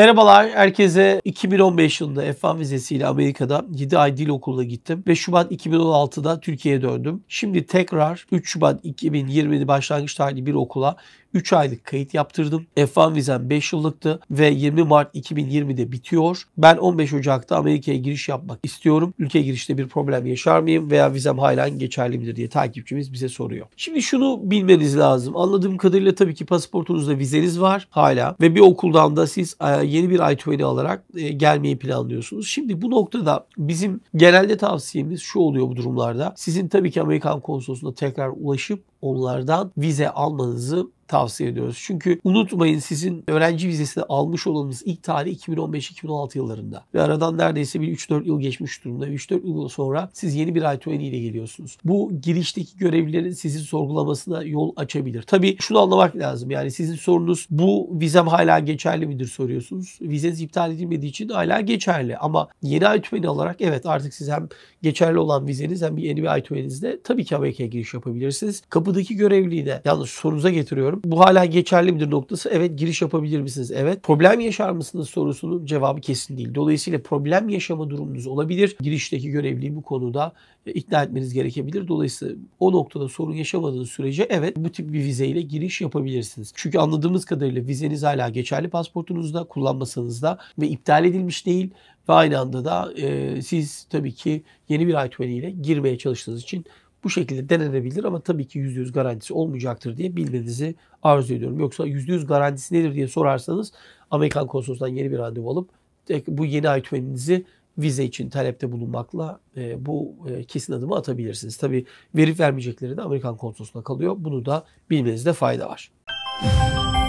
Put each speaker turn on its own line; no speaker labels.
Merhabalar herkese. 2015 yılında F1 vizesiyle Amerika'da 7 ay dil okuluna gittim ve Şubat 2016'da Türkiye'ye döndüm. Şimdi tekrar 3 Şubat 2020'de başlangıç tarihli bir okula 3 aylık kayıt yaptırdım. F1 vizem 5 yıllıktı ve 20 Mart 2020'de bitiyor. Ben 15 Ocak'ta Amerika'ya giriş yapmak istiyorum. Ülke girişte bir problem yaşar mıyım veya vizem hala geçerli midir diye takipçimiz bize soruyor. Şimdi şunu bilmeniz lazım. Anladığım kadarıyla tabii ki pasaportunuzda vizeniz var hala ve bir okuldan da siz e, yeni bir I-20 alarak e, gelmeyi planlıyorsunuz. Şimdi bu noktada bizim genelde tavsiyemiz şu oluyor bu durumlarda. Sizin tabii ki Amerikan konsolosluğuna tekrar ulaşıp onlardan vize almanızı tavsiye ediyoruz. Çünkü unutmayın sizin öğrenci vizesini almış olanınız ilk tarih 2015-2016 yıllarında. Ve aradan neredeyse bir 3-4 yıl geçmiş durumda. 3-4 yıl sonra siz yeni bir I-20 ile geliyorsunuz. Bu girişteki görevlilerin sizi sorgulamasına yol açabilir. Tabii şunu anlamak lazım. Yani sizin sorunuz bu vizem hala geçerli midir soruyorsunuz. Vizeniz iptal edilmediği için hala geçerli. Ama yeni I-20 alarak evet artık siz hem geçerli olan vizeniz hem bir yeni bir I-20'nizle tabii ki Amerika'ya giriş yapabilirsiniz. Kapıdaki görevliyi de yalnız sorunuza getiriyorum bu hala geçerli midir noktası. Evet giriş yapabilir misiniz? Evet. Problem yaşar mısınız sorusunun cevabı kesin değil. Dolayısıyla problem yaşama durumunuz olabilir. Girişteki görevliyi bu konuda e, ikna etmeniz gerekebilir. Dolayısıyla o noktada sorun yaşamadığınız sürece evet bu tip bir vizeyle giriş yapabilirsiniz. Çünkü anladığımız kadarıyla vizeniz hala geçerli pasportunuzda, kullanmasanız da ve iptal edilmiş değil ve aynı anda da e, siz tabii ki yeni bir i ile girmeye çalıştığınız için bu şekilde denenebilir ama tabii ki %100 garantisi olmayacaktır diye bilmenizi arzu ediyorum. Yoksa %100 garantisi nedir diye sorarsanız Amerikan konsolosluğundan yeni bir randevu alıp bu yeni ay tümeninizi vize için talepte bulunmakla e, bu e, kesin adımı atabilirsiniz. Tabii verip vermeyecekleri de Amerikan konsolosluğuna kalıyor. Bunu da bilmenizde fayda var. Müzik